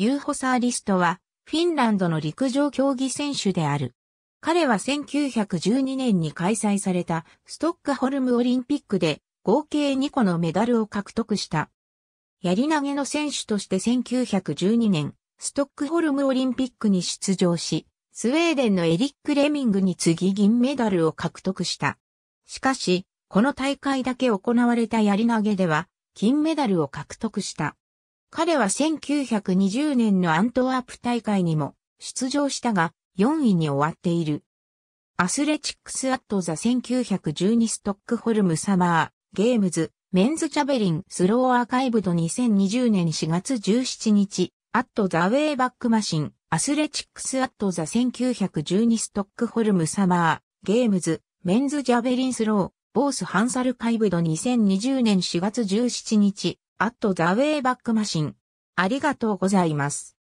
ユーホサーリストは、フィンランドの陸上競技選手である。彼は1912年に開催されたストックホルムオリンピックで合計2個のメダルを獲得した。やり投げの選手として1912年、ストックホルムオリンピックに出場し、スウェーデンのエリック・レミングに次銀メダルを獲得した。しかし、この大会だけ行われたやり投げでは、金メダルを獲得した。彼は1920年のアントワープ大会にも出場したが4位に終わっている。アスレチックスアットザ1912ストックホルムサマーゲームズメンズチャベリンスローアーカイブド2020年4月17日アットザウェイバックマシンアスレチックスアットザ1912ストックホルムサマーゲームズメンズジャベリンスローボースハンサルカイブド2020年4月17日アットザウェイバックマシン。ありがとうございます。